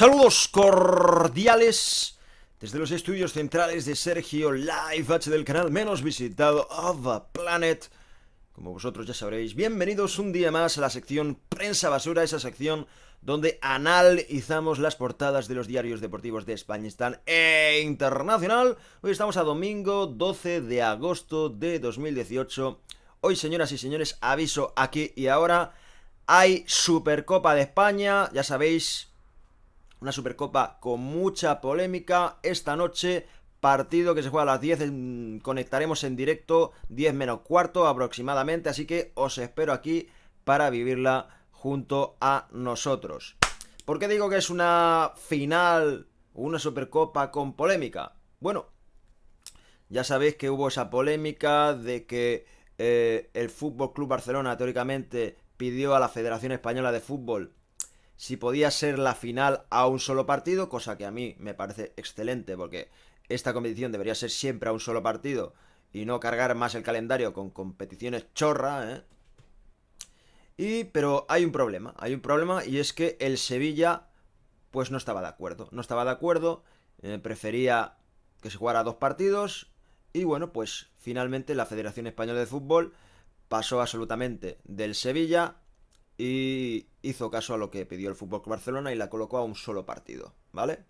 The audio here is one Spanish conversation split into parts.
Saludos cordiales desde los estudios centrales de Sergio Live H del canal menos visitado of the Planet. Como vosotros ya sabréis, bienvenidos un día más a la sección Prensa Basura, esa sección donde analizamos las portadas de los diarios deportivos de España, Están e internacional. Hoy estamos a domingo 12 de agosto de 2018. Hoy, señoras y señores, aviso aquí y ahora. Hay Supercopa de España, ya sabéis, una Supercopa con mucha polémica esta noche. Partido que se juega a las 10, conectaremos en directo 10 menos cuarto aproximadamente, así que os espero aquí para vivirla junto a nosotros. ¿Por qué digo que es una final, una Supercopa con polémica? Bueno, ya sabéis que hubo esa polémica de que eh, el Fútbol Club Barcelona teóricamente pidió a la Federación Española de Fútbol si podía ser la final a un solo partido, cosa que a mí me parece excelente porque esta competición debería ser siempre a un solo partido y no cargar más el calendario con competiciones chorra, ¿eh? Y, pero hay un problema, hay un problema y es que el Sevilla pues no estaba de acuerdo, no estaba de acuerdo, eh, prefería que se jugara dos partidos y bueno, pues finalmente la Federación Española de Fútbol pasó absolutamente del Sevilla y hizo caso a lo que pidió el Fútbol Barcelona y la colocó a un solo partido, ¿vale?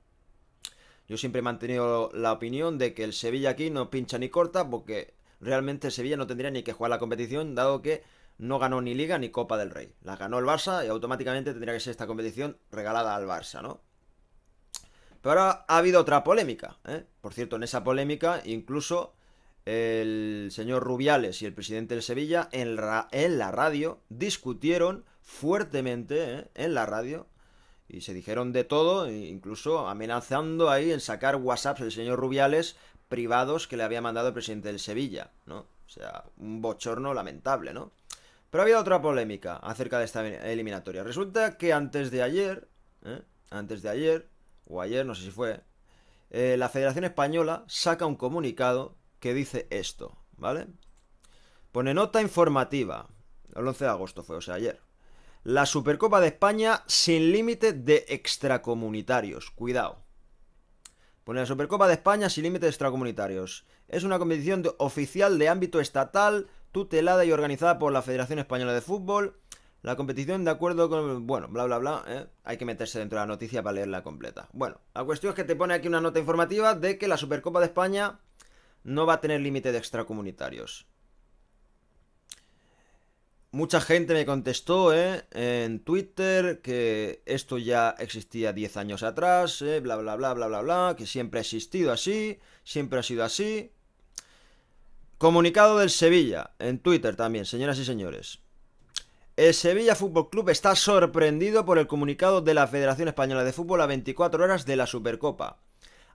Yo siempre he mantenido la opinión de que el Sevilla aquí no pincha ni corta porque realmente Sevilla no tendría ni que jugar la competición dado que no ganó ni Liga ni Copa del Rey. La ganó el Barça y automáticamente tendría que ser esta competición regalada al Barça, ¿no? Pero ahora ha habido otra polémica, ¿eh? Por cierto, en esa polémica incluso el señor Rubiales y el presidente del Sevilla en, la radio discutieron fuertemente ¿eh? en la radio y se dijeron de todo, e incluso amenazando ahí en sacar WhatsApps del señor Rubiales privados que le había mandado el presidente del Sevilla, ¿no? O sea, un bochorno lamentable, ¿no? Pero había otra polémica acerca de esta eliminatoria. Resulta que antes de ayer, ¿eh? antes de ayer, o ayer, no sé si fue, eh, la Federación Española saca un comunicado que dice esto, ¿vale? Pone nota informativa. El 11 de agosto fue, o sea, ayer. La Supercopa de España sin límite de extracomunitarios. Cuidado. Pone la Supercopa de España sin límite de extracomunitarios. Es una competición oficial de ámbito estatal, tutelada y organizada por la Federación Española de Fútbol. La competición de acuerdo con... Bueno, bla, bla, bla. ¿eh? Hay que meterse dentro de la noticia para leerla completa. Bueno, la cuestión es que te pone aquí una nota informativa de que la Supercopa de España no va a tener límite de extracomunitarios. Mucha gente me contestó eh, en Twitter que esto ya existía 10 años atrás, eh, bla, bla, bla, bla, bla, bla, que siempre ha existido así, siempre ha sido así. Comunicado del Sevilla, en Twitter también, señoras y señores. El Sevilla Fútbol Club está sorprendido por el comunicado de la Federación Española de Fútbol a 24 horas de la Supercopa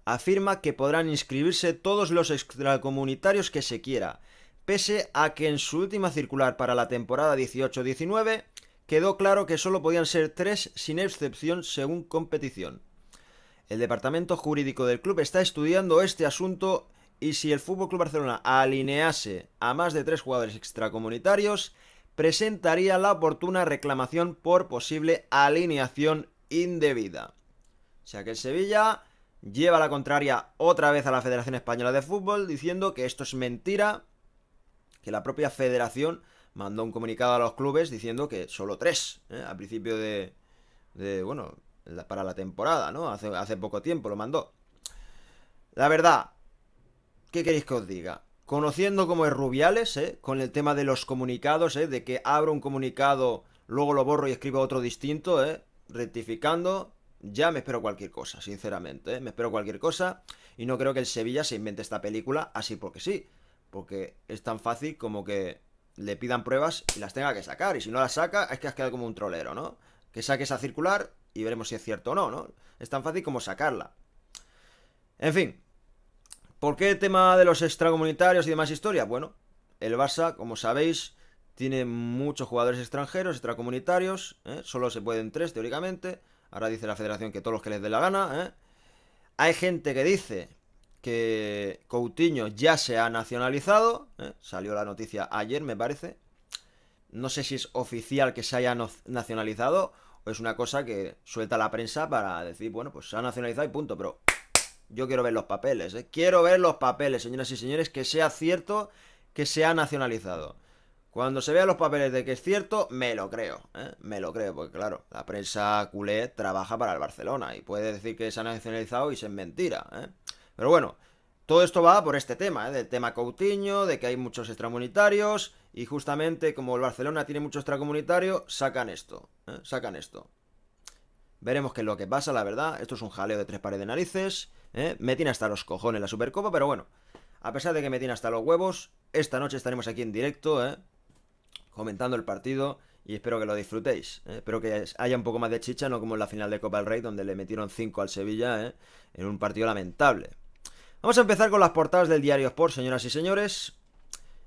afirma que podrán inscribirse todos los extracomunitarios que se quiera, pese a que en su última circular para la temporada 18-19 quedó claro que solo podían ser tres sin excepción según competición. El departamento jurídico del club está estudiando este asunto y si el FC Club Barcelona alinease a más de tres jugadores extracomunitarios, presentaría la oportuna reclamación por posible alineación indebida. O sea que el Sevilla lleva la contraria otra vez a la Federación Española de Fútbol diciendo que esto es mentira, que la propia federación mandó un comunicado a los clubes diciendo que solo tres, ¿eh? Al a principio de, bueno, para la temporada, ¿no? Hace, poco tiempo lo mandó. La verdad, ¿qué queréis que os diga? Conociendo como es Rubiales, ¿eh? con el tema de los comunicados, ¿eh? de que abro un comunicado, luego lo borro y escribo otro distinto, rectificando, ya me espero cualquier cosa, sinceramente. ¿eh? Me espero cualquier cosa y no creo que el Sevilla se invente esta película así porque sí. Porque es tan fácil como que le pidan pruebas y las tenga que sacar. Y si no las saca, es que has quedado como un trolero, ¿no? Que saques a circular y veremos si es cierto o no, ¿no? Es tan fácil como sacarla. En fin. ¿Por qué el tema de los extracomunitarios y demás historias? Bueno, el Barça, como sabéis, tiene muchos jugadores extranjeros, extracomunitarios. ¿eh? Solo se pueden tres, teóricamente Ahora dice la federación que todos los que les dé la gana, ¿eh? Hay gente que dice que Coutinho ya se ha nacionalizado. ¿eh? Salió la noticia ayer, me parece. No sé si es oficial que se haya nacionalizado o es una cosa que suelta la prensa para decir, bueno, pues se ha nacionalizado y punto, pero yo quiero ver los papeles, ¿eh? quiero ver los papeles, señoras y señores, que sea cierto que se ha nacionalizado. Cuando se vean los papeles de que es cierto, me lo creo, ¿eh? me lo creo, porque claro, la prensa culé trabaja para el Barcelona y puede decir que se ha nacionalizado y se es mentira. ¿eh? Pero bueno, todo esto va por este tema, ¿eh? del tema Coutinho, de que hay muchos extramunitarios, y justamente como el Barcelona tiene mucho extracomunitarios, sacan esto, ¿eh? sacan esto. Veremos qué es lo que pasa, la verdad. Esto es un jaleo de tres pares de narices. ¿eh? Me tiene hasta los cojones la Supercopa, pero bueno. A pesar de que me tiene hasta los huevos, esta noche estaremos aquí en directo, ¿eh? comentando el partido y espero que lo disfrutéis. ¿eh? espero que haya un poco más de chicha, no como en la final de Copa del Rey, donde le metieron 5 al Sevilla ¿eh? en un partido lamentable. Vamos a empezar con las portadas del diario Sport, señoras y señores.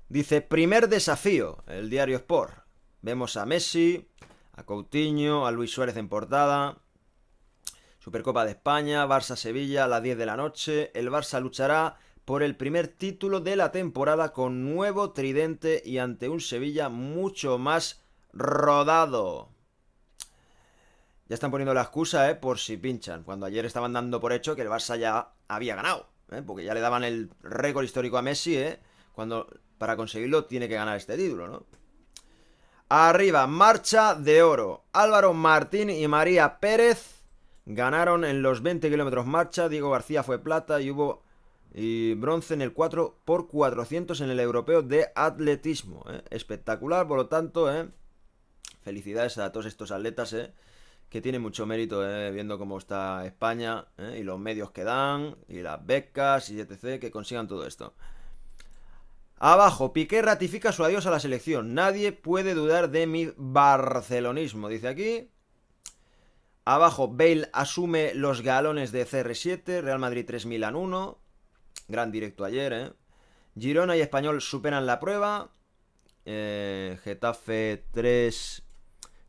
Dice, primer desafío, el diario Sport. Vemos a Messi, a Coutinho, a Luis Suárez en portada. Supercopa de España, Barça-Sevilla a las 10 de la noche. El Barça luchará por el primer título de la temporada con nuevo tridente y ante un Sevilla mucho más rodado. Ya están poniendo la excusa, ¿eh? Por si pinchan, cuando ayer estaban dando por hecho que el Barça ya había ganado, eh, Porque ya le daban el récord histórico a Messi, ¿eh? Cuando para conseguirlo tiene que ganar este título, ¿no? Arriba, marcha de oro. Álvaro Martín y María Pérez ganaron en los 20 kilómetros marcha. Diego García fue plata y hubo y bronce en el 4x400 en el europeo de atletismo. ¿eh? Espectacular, por lo tanto, ¿eh? felicidades a todos estos atletas, ¿eh? que tienen mucho mérito viendo cómo está España y los medios que dan, y las becas, y etc., que consigan todo esto. Abajo, Piqué ratifica su adiós a la selección. Nadie puede dudar de mi barcelonismo, dice aquí. Abajo, Bale asume los galones de CR7, Real Madrid 3 Milan 1. Gran directo ayer, ¿eh? Girona y Español superan la prueba. Eh, Getafe 3,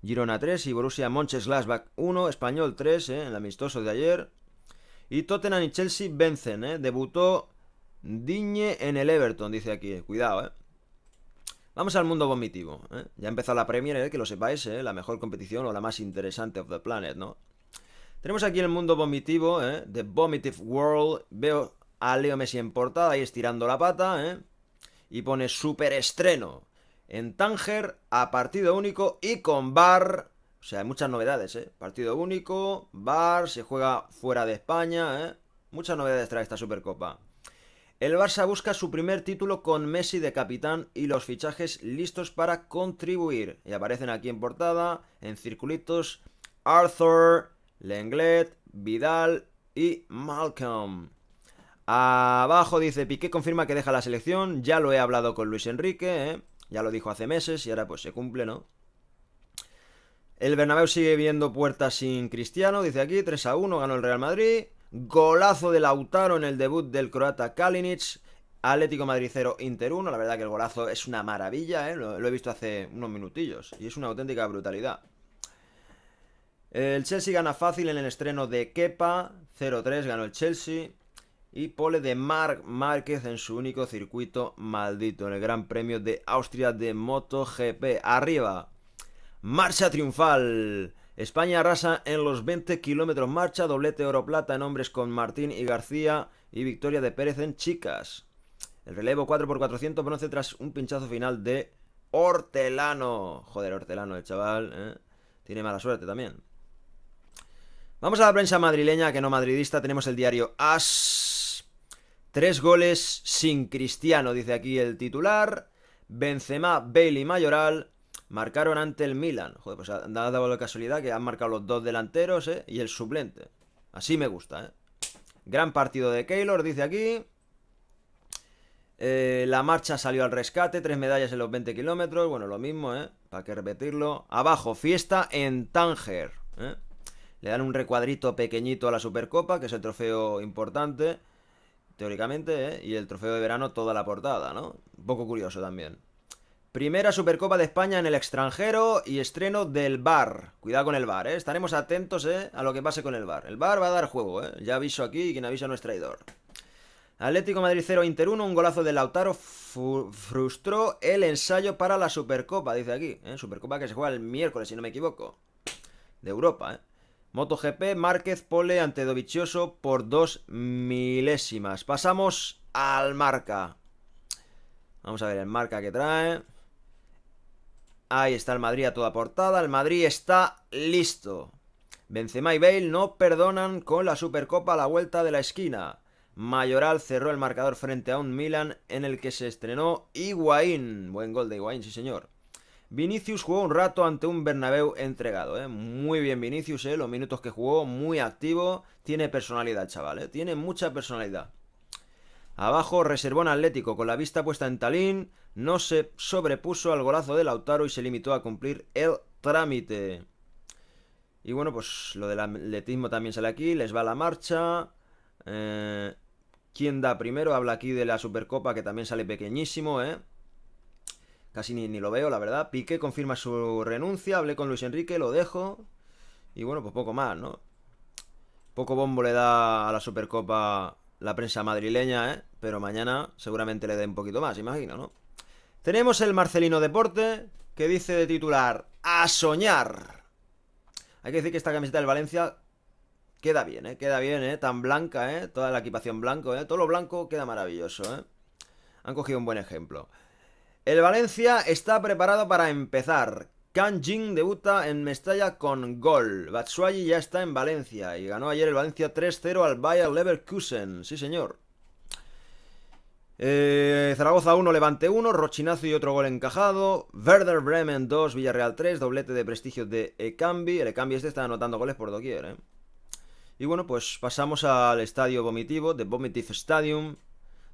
Girona 3 y Borussia Mönchengladbach 1, Español 3, eh, el amistoso de ayer. Y Tottenham y Chelsea vencen, eh. Debutó Diñe en el Everton, dice aquí. Cuidado, eh. Vamos al mundo vomitivo. ¿eh? Ya empezó la Premier, ¿eh? que lo sepáis, ¿eh? la mejor competición o la más interesante of the planet, ¿no? Tenemos aquí el mundo vomitivo, The Vomitive World. Veo a Leo Messi en portada, ahí estirando la pata, ¿eh? Y pone superestreno. estreno en Tánger a partido único y con Bar, O sea, hay muchas novedades, ¿eh? Partido único, Bar se juega fuera de España, ¿eh? Muchas novedades trae esta Supercopa. El Barça busca su primer título con Messi de capitán y los fichajes listos para contribuir. Y aparecen aquí en portada, en circulitos, Arthur, Lenglet, Vidal y Malcolm. Abajo dice, Piqué confirma que deja la selección, ya lo he hablado con Luis Enrique, ¿eh? ya lo dijo hace meses y ahora pues se cumple, ¿no? El Bernabéu sigue viendo puertas sin Cristiano, dice aquí, 3 a 1, ganó el Real Madrid, golazo de Lautaro en el debut del croata Kalinic, Atlético Madrid 0, Inter 1, la verdad que el golazo es una maravilla, ¿eh? lo, he visto hace unos minutillos y es una auténtica brutalidad. El Chelsea gana fácil en el estreno de Kepa, 0-3 ganó el Chelsea y pole de Marc Márquez en su único circuito maldito, en el Gran Premio de Austria de MotoGP. Arriba, marcha triunfal. España arrasa en los 20 kilómetros marcha, doblete oro-plata en hombres con Martín y García y victoria de Pérez en chicas. El relevo 4x400 bronce tras un pinchazo final de Hortelano. Joder, Hortelano, el chaval. ¿eh? Tiene mala suerte también. Vamos a la prensa madrileña, que no madridista. Tenemos el diario As Tres goles sin Cristiano, dice aquí el titular. Benzema, Bailey, Mayoral marcaron ante el Milan. Joder, pues ha dado la casualidad que han marcado los dos delanteros ¿eh? y el suplente. Así me gusta, ¿eh? Gran partido de Keylor, dice aquí. Eh, la marcha salió al rescate, tres medallas en los 20 kilómetros. Bueno, lo mismo, ¿eh? Para qué repetirlo. Abajo, fiesta en Tánger. Eh. Le dan un recuadrito pequeñito a la Supercopa, que es el trofeo importante teóricamente, ¿eh? y el trofeo de verano toda la portada, ¿no? Un poco curioso también. Primera Supercopa de España en el extranjero y estreno del VAR. Cuidado con el VAR, ¿eh? Estaremos atentos ¿eh? a lo que pase con el VAR. El VAR va a dar juego, ¿eh? Ya aviso aquí, y quien avisa no es traidor. Atlético Madrid 0 Inter 1, un golazo de Lautaro frustró el ensayo para la Supercopa, dice aquí. ¿eh? Supercopa que se juega el miércoles, si no me equivoco. De Europa, ¿eh? MotoGP, Márquez pole ante Dovizioso por dos milésimas. Pasamos al marca. Vamos a ver el marca que trae. Ahí está el Madrid a toda portada. El Madrid está listo. Benzema y Bale no perdonan con la Supercopa a la vuelta de la esquina. Mayoral cerró el marcador frente a un Milan en el que se estrenó Higuaín. Buen gol de Higuaín, sí señor. Vinicius jugó un rato ante un Bernabéu entregado, ¿eh? Muy bien Vinicius, ¿eh? Los minutos que jugó, muy activo. Tiene personalidad, chaval, ¿eh? Tiene mucha personalidad. Abajo, reservó un atlético, con la vista puesta en Talín. No se sobrepuso al golazo de Lautaro y se limitó a cumplir el trámite. Y bueno, pues lo del atletismo también sale aquí. Les va la marcha. Eh, ¿Quién da primero? Habla aquí de la Supercopa, que también sale pequeñísimo, ¿eh? Casi ni, lo veo, la verdad. Piqué confirma su renuncia, hablé con Luis Enrique, lo dejo. Y bueno, pues poco más, ¿no? Poco bombo le da a la Supercopa la prensa madrileña, ¿eh? Pero mañana seguramente le den un poquito más, imagino, ¿no? Tenemos el Marcelino Deporte, que dice de titular, a soñar. Hay que decir que esta camiseta del Valencia queda bien, ¿eh? Queda bien, ¿eh? Tan blanca, ¿eh? Toda la equipación blanco, ¿eh? Todo lo blanco queda maravilloso, ¿eh? Han cogido un buen ejemplo. El Valencia está preparado para empezar. Kan Jin debuta en Mestalla con gol. Batshuayi ya está en Valencia y ganó ayer el Valencia 3-0 al Bayer Leverkusen. Sí, señor. Eh, Zaragoza 1, Levante 1, Rochinazo y otro gol encajado. Werder Bremen 2, Villarreal 3, doblete de prestigio de Ecambi. El Ekambi este está anotando goles por doquier. ¿eh? Y bueno, pues pasamos al estadio vomitivo, The Vomitive Stadium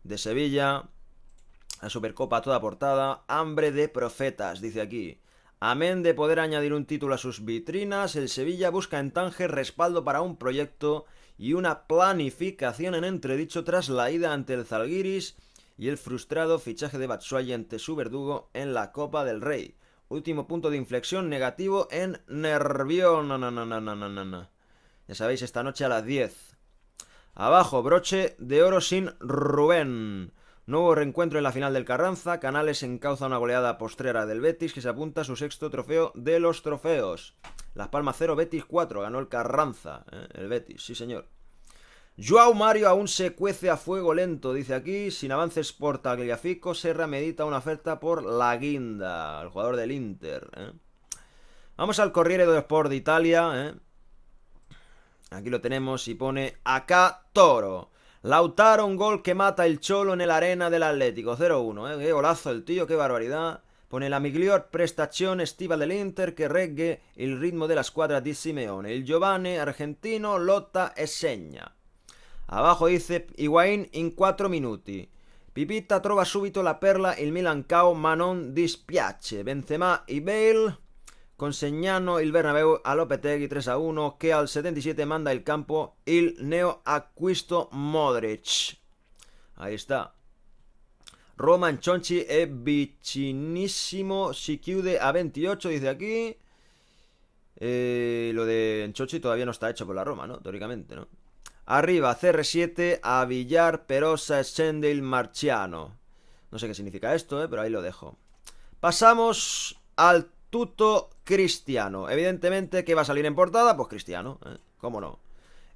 de Sevilla. La Supercopa toda portada. Hambre de profetas, dice aquí. Amén de poder añadir un título a sus vitrinas, el Sevilla busca en Tánger respaldo para un proyecto y una planificación en entredicho tras la ida ante el Zalguiris y el frustrado fichaje de Batsuay ante su verdugo en la Copa del Rey. Último punto de inflexión negativo en Nervión. Ya sabéis, esta noche a las 10. Abajo, broche de oro sin Rubén. Nuevo reencuentro en la final del Carranza, Canales encauza una goleada postrera del Betis que se apunta a su sexto trofeo de los trofeos. Las Palmas 0, Betis 4, ganó el Carranza, eh, el Betis, sí señor. Joao Mario aún se cuece a fuego lento, dice aquí, sin avances por Tagliafico, Serra medita una oferta por La Guinda, el jugador del Inter. Eh. Vamos al Corriere de Sport de Italia, eh. Aquí lo tenemos y pone acá Toro. Lautaro, un gol que mata el Cholo en el arena del Atlético. 0-1, ¿eh? golazo el tío, qué barbaridad. Pone la miglior prestación estiva del Inter que regge el ritmo de la escuadra di Simeone. el Giovane argentino lota e Abajo dice Higuaín en 4 minuti. Pipita trova subito la perla, el Milancao, Manon, dispiace. Benzema y Bale con Señano il Bernabeu a Lopetegui 3 a 1, que al 77 manda el campo il neo acquisto Modric. Ahí está. Roman Chonchi es vicinissimo chiude a 28, dice aquí. Eh, lo de Chonchi todavía no está hecho por la Roma, ¿no? Teóricamente, ¿no? Arriba, CR7 a Villar, Perosa, Schendel, Marciano. No sé qué significa esto, ¿eh? pero ahí lo dejo. Pasamos al Tuto Cristiano. Evidentemente, que va a salir en portada? Pues Cristiano, ¿eh? ¿cómo no?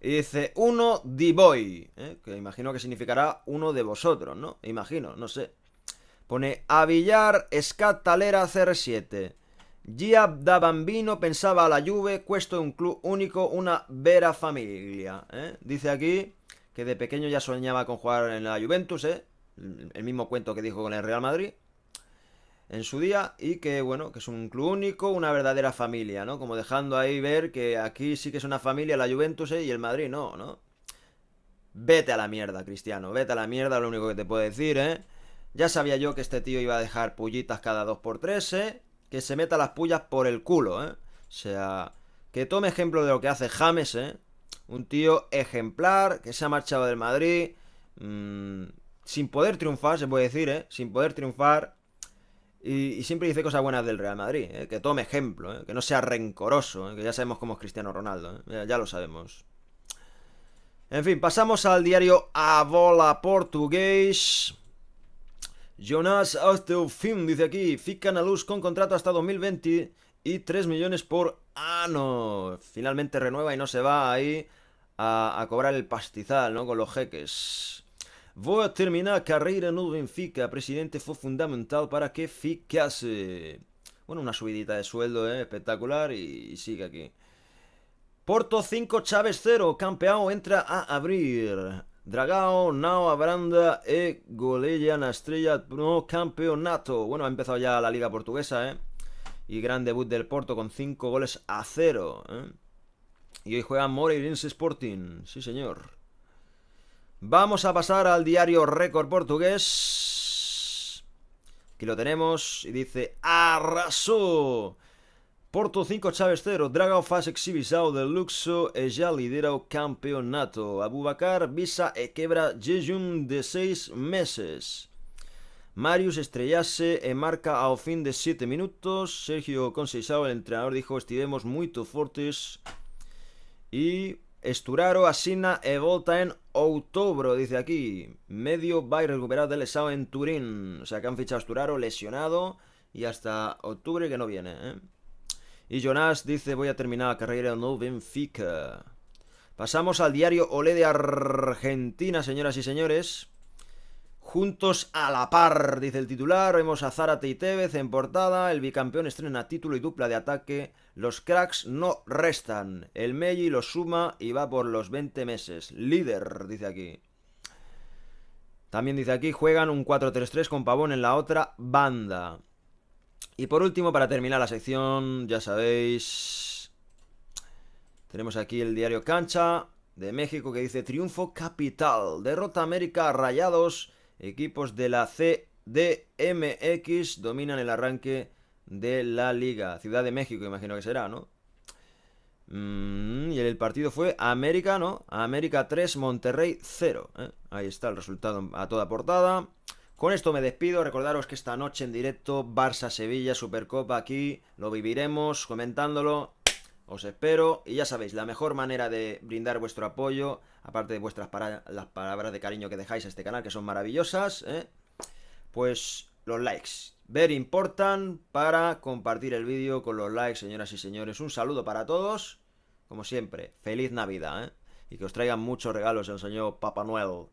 Y dice, uno de boy, ¿eh? que imagino que significará uno de vosotros, ¿no? Imagino, no sé. Pone, Avillar, Escatalera, CR7. Giab da Bambino pensaba a la Juve, cuesto un club único, una vera familia. ¿eh? Dice aquí que de pequeño ya soñaba con jugar en la Juventus, ¿eh? El mismo cuento que dijo con el Real Madrid en su día y que bueno, que es un club único, una verdadera familia, ¿no? Como dejando ahí ver que aquí sí que es una familia la Juventus ¿eh? y el Madrid no, ¿no? Vete a la mierda, Cristiano, vete a la mierda, lo único que te puedo decir, ¿eh? Ya sabía yo que este tío iba a dejar pullitas cada 2x3, 13 eh Que se meta las pullas por el culo, ¿eh? O sea, que tome ejemplo de lo que hace James, ¿eh? Un tío ejemplar, que se ha marchado del Madrid, mm, sin poder triunfar, se puede decir, ¿eh? Sin poder triunfar, y, siempre dice cosas buenas del Real Madrid, ¿eh? que tome ejemplo, ¿eh? que no sea rencoroso, ¿eh? que ya sabemos cómo es Cristiano Ronaldo, ya, lo sabemos. En fin, pasamos al diario A Bola Portugués. Jonas Asteufim dice aquí, fican a luz con contrato hasta 2020 y 3 millones por ano. Finalmente renueva y no se va ahí a, a cobrar el pastizal, ¿no? Con los jeques. Voy a terminar carrera en no Benfica. Presidente fue fundamental para que ficase. Bueno, una subidita de sueldo eh, espectacular y, sigue aquí. Porto 5, Chávez 0. campeón entra a abrir. Dragao, Nao, Abranda e goleia Estrella no campeonato. Bueno, ha empezado ya la liga portuguesa, ¿eh? Y gran debut del Porto con 5 goles a 0. Eh. Y hoy juega Moreirense Sporting. Sí, señor. Vamos a pasar al diario Récord Portugués. Aquí lo tenemos y dice ¡Arrasó! Porto 5, Chávez 0. Dragao faz exhibição de luxo e lidera o campeonato. Abubacar visa e quebra jejum de 6 meses. Marius estrellase e marca ao fin de 7 minutos. Sergio Conceição, el entrenador, dijo: Estivemos muy fuertes. Y Esturaro asina e volta en octubre, dice aquí. Medio va ir recuperado del Sao en Turín. O sea que han fichado a Esturaro lesionado y hasta octubre que no viene. ¿eh? Y Jonas dice, voy a terminar la carrera en el Benfica. Pasamos al diario Olé de Argentina, señoras y señores. Juntos a la par, dice el titular. Vemos a Zárate y Tevez en portada. El bicampeón estrena título y dupla de ataque los cracks no restan. El Meiji lo suma y va por los 20 meses. Líder, dice aquí. También dice aquí, juegan un 4-3-3 con Pavón en la otra banda. Y por último, para terminar la sección, ya sabéis... Tenemos aquí el diario Cancha de México que dice Triunfo Capital. Derrota América Rayados. Equipos de la CDMX dominan el arranque de la liga. Ciudad de México, imagino que será, ¿no? Mm, y el partido fue América, ¿no? América 3, Monterrey 0. ¿eh? Ahí está el resultado a toda portada. Con esto me despido. Recordaros que esta noche en directo, Barça-Sevilla, Supercopa aquí. Lo viviremos comentándolo. Os espero. Y ya sabéis, la mejor manera de brindar vuestro apoyo, aparte de vuestras las palabras de cariño que dejáis a este canal, que son maravillosas, ¿eh? pues los likes. Very important para compartir el vídeo con los likes, señoras y señores. Un saludo para todos. Como siempre, feliz Navidad, ¿eh? Y que os traigan muchos regalos el señor Papá Noel.